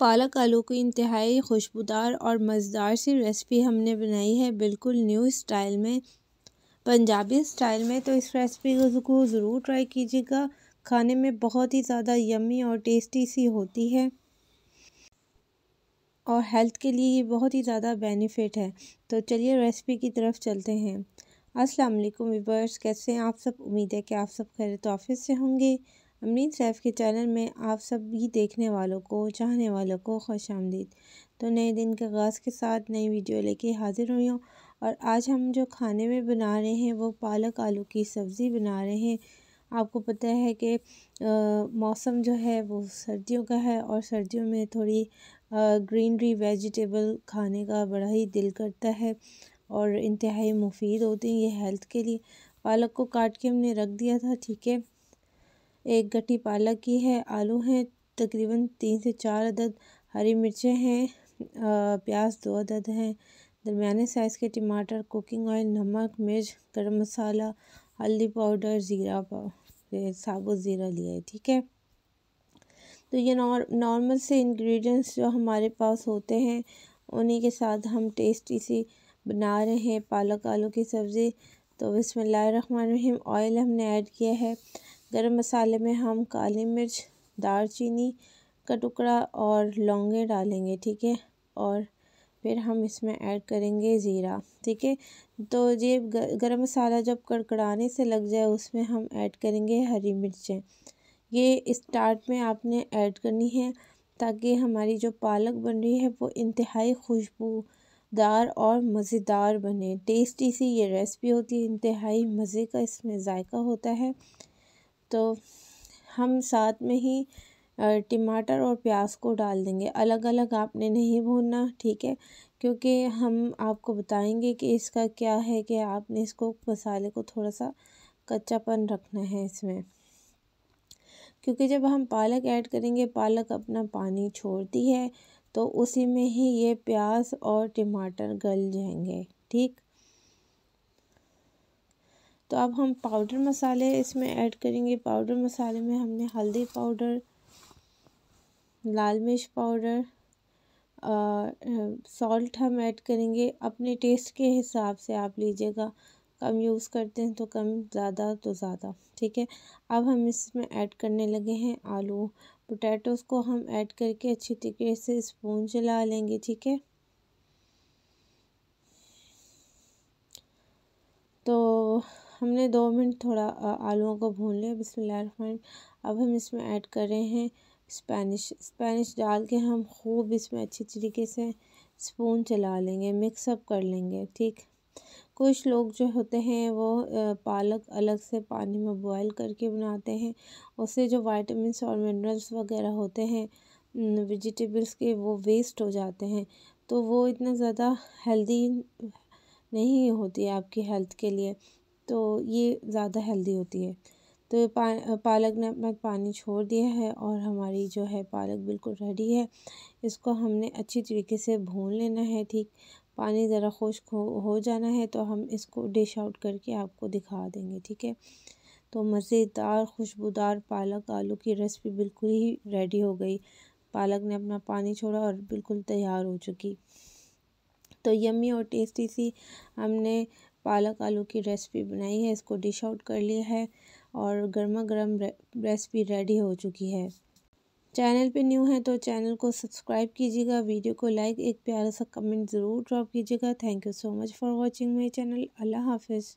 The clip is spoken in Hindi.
पालक आलू की इंतहाई खुशबूदार और मज़ेदार सी रेसिपी हमने बनाई है बिल्कुल न्यू स्टाइल में पंजाबी स्टाइल में तो इस रेसिपी को ज़रूर ट्राई कीजिएगा खाने में बहुत ही ज़्यादा यम्मी और टेस्टी सी होती है और हेल्थ के लिए ये बहुत ही ज़्यादा बेनिफिट है तो चलिए रेसिपी की तरफ चलते हैं अस्सलाम वालेकुम वीवर्स कैसे हैं आप सब उम्मीद है कि आप सब खैर तो ऑफिस से होंगे अमरीन सैफ के चैनल में आप सभी देखने वालों को चाहने वालों को खुश आमदीद तो नए दिन के आगाज़ के साथ नई वीडियो लेके हाज़िर हुई हूँ और आज हम जो खाने में बना रहे हैं वो पालक आलू की सब्ज़ी बना रहे हैं आपको पता है कि मौसम जो है वो सर्दियों का है और सर्दियों में थोड़ी ग्रीनरी वेजिटेबल खाने का बड़ा ही दिल करता है और इंतहाई मुफीद होती हैं ये हेल्थ के लिए पालक को काट के हमने रख दिया था ठीक है एक गट्टी पालक की है आलू हैं तकरीबन तीन से चार अदद हरी मिर्चें हैं प्याज दो अदद हैं दरमिया साइज़ के टमाटर कुकिंग ऑयल नमक मिर्च गर्म मसाला हल्दी पाउडर ज़ीरा पाउडर साबुत ज़ीरा लिया है ठीक है तो ये नॉर्मल से इंग्रेडिएंट्स जो हमारे पास होते हैं उन्हीं के साथ हम टेस्टी सी बना रहे हैं पालक आलू की सब्ज़ी तो बिसमीम ऑयल हमने ऐड किया है गरम मसाले में हम काली मिर्च दालचीनी का टुकड़ा और लौंगे डालेंगे ठीक है और फिर हम इसमें ऐड करेंगे ज़ीरा ठीक है तो ये गरम मसाला जब कड़कड़ाने से लग जाए उसमें हम ऐड करेंगे हरी मिर्चें ये स्टार्ट में आपने ऐड करनी है ताकि हमारी जो पालक बन रही है वो इंतहाई खुशबूदार और मज़ेदार बने टेस्टी सी ये रेसिपी होती है इंतहाई मज़े का इसमें जायका होता है तो हम साथ में ही टमाटर और प्याज को डाल देंगे अलग अलग आपने नहीं भूनना ठीक है क्योंकि हम आपको बताएंगे कि इसका क्या है कि आपने इसको मसाले को थोड़ा सा कच्चापन रखना है इसमें क्योंकि जब हम पालक ऐड करेंगे पालक अपना पानी छोड़ती है तो उसी में ही ये प्याज और टमाटर गल जाएंगे ठीक तो अब हम पाउडर मसाले इसमें ऐड करेंगे पाउडर मसाले में हमने हल्दी पाउडर लाल मिर्च पाउडर सॉल्ट हम ऐड करेंगे अपने टेस्ट के हिसाब से आप लीजिएगा कम यूज़ करते हैं तो कम ज़्यादा तो ज़्यादा ठीक है अब हम इसमें ऐड करने लगे हैं आलू पोटैटोज़ को हम ऐड करके अच्छी तरीके से स्पून चला लेंगे ठीक है हमने दो मिनट थोड़ा आलूओं को भून लिया बिस्मिल्लाहमान अब हम इसमें ऐड कर रहे हैं स्पेनिश स्पेनिश डाल के हम खूब इसमें अच्छी तरीके से स्पून चला लेंगे मिक्सअप कर लेंगे ठीक कुछ लोग जो होते हैं वो पालक अलग से पानी में बॉयल करके बनाते हैं उससे जो वाइटामिन और मिनरल्स वगैरह होते हैं वेजिटेबल्स के वो वेस्ट हो जाते हैं तो वो इतना ज़्यादा हेल्दी नहीं होती आपकी हेल्थ के लिए तो ये ज़्यादा हेल्दी होती है तो पा, पालक ने अपना पानी छोड़ दिया है और हमारी जो है पालक बिल्कुल रेडी है इसको हमने अच्छी तरीके से भून लेना है ठीक पानी ज़रा खुश्क हो, हो जाना है तो हम इसको डिश आउट करके आपको दिखा देंगे ठीक है तो मज़ेदार खुशबूदार पालक आलू की रेसिपी बिल्कुल ही रेडी हो गई पालक ने अपना पानी छोड़ा और बिल्कुल तैयार हो चुकी तो यमी और टेस्टी सी हमने पालक आलू की रेसिपी बनाई है इसको डिश आउट कर लिया है और गर्मा गर्म रेसिपी रेडी हो चुकी है चैनल पे न्यू है तो चैनल को सब्सक्राइब कीजिएगा वीडियो को लाइक एक प्यारा सा कमेंट ज़रूर ड्रॉप कीजिएगा thank you so much for watching my channel अल्लाह हाफिज़